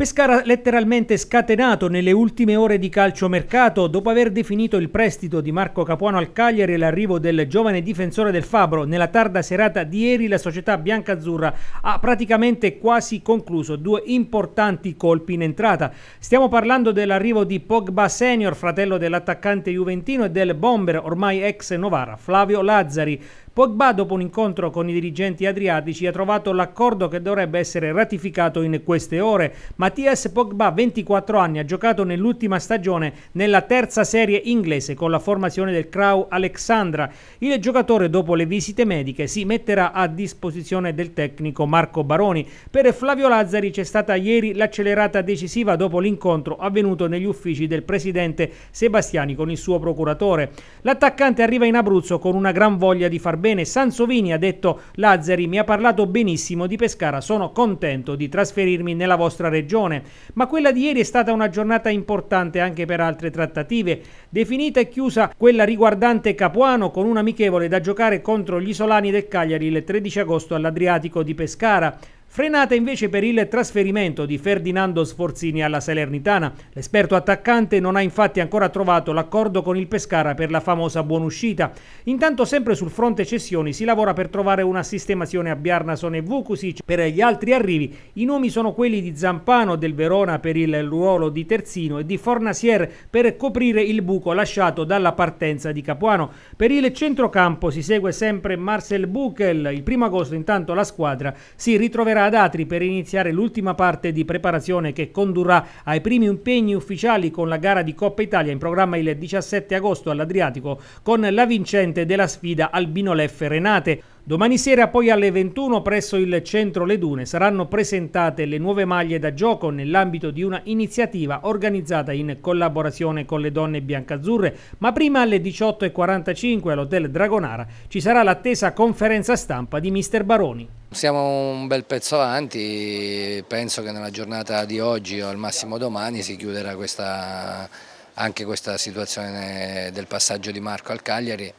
Pescara letteralmente scatenato nelle ultime ore di calciomercato dopo aver definito il prestito di Marco Capuano al Cagliari e l'arrivo del giovane difensore del Fabro. Nella tarda serata di ieri la società biancazzurra ha praticamente quasi concluso due importanti colpi in entrata. Stiamo parlando dell'arrivo di Pogba Senior, fratello dell'attaccante juventino e del bomber ormai ex Novara, Flavio Lazzari. Pogba, dopo un incontro con i dirigenti adriatici, ha trovato l'accordo che dovrebbe essere ratificato in queste ore. Mattias Pogba, 24 anni, ha giocato nell'ultima stagione nella terza serie inglese con la formazione del Crow Alexandra. Il giocatore, dopo le visite mediche, si metterà a disposizione del tecnico Marco Baroni. Per Flavio Lazzari c'è stata ieri l'accelerata decisiva dopo l'incontro avvenuto negli uffici del presidente Sebastiani con il suo procuratore. L'attaccante arriva in Abruzzo con una gran voglia di far bene Sansovini, ha detto Lazzari, mi ha parlato benissimo di Pescara, sono contento di trasferirmi nella vostra regione. Ma quella di ieri è stata una giornata importante anche per altre trattative. Definita e chiusa quella riguardante Capuano con un amichevole da giocare contro gli isolani del Cagliari il 13 agosto all'Adriatico di Pescara. Frenata invece per il trasferimento di Ferdinando Sforzini alla Salernitana. L'esperto attaccante non ha infatti ancora trovato l'accordo con il Pescara per la famosa buonuscita. Intanto sempre sul fronte cessioni si lavora per trovare una sistemazione a Bjarnason e Vukusic. Per gli altri arrivi i nomi sono quelli di Zampano del Verona per il ruolo di terzino e di Fornasier per coprire il buco lasciato dalla partenza di Capuano. Per il centrocampo si segue sempre Marcel Buchel. Il primo agosto intanto la squadra si ritroverà tornerà ad Atri per iniziare l'ultima parte di preparazione che condurrà ai primi impegni ufficiali con la gara di Coppa Italia in programma il 17 agosto all'Adriatico con la vincente della sfida Albino Leffe Renate. Domani sera poi alle 21 presso il centro Le Dune saranno presentate le nuove maglie da gioco nell'ambito di una iniziativa organizzata in collaborazione con le donne biancazzurre, ma prima alle 18.45 all'Hotel Dragonara ci sarà l'attesa conferenza stampa di Mister Baroni. Siamo un bel pezzo avanti, penso che nella giornata di oggi o al massimo domani si chiuderà questa, anche questa situazione del passaggio di Marco al Cagliari.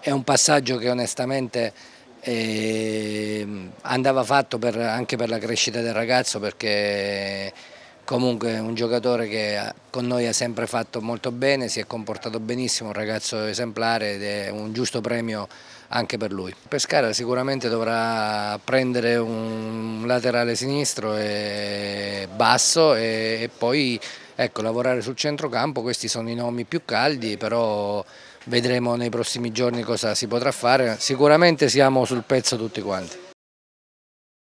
È un passaggio che onestamente eh, andava fatto per, anche per la crescita del ragazzo perché comunque un giocatore che con noi ha sempre fatto molto bene, si è comportato benissimo, un ragazzo esemplare ed è un giusto premio anche per lui. Pescara sicuramente dovrà prendere un laterale sinistro e basso e, poi ecco, lavorare sul centrocampo, questi sono i nomi più caldi, però vedremo nei prossimi giorni cosa si potrà fare, sicuramente siamo sul pezzo tutti quanti.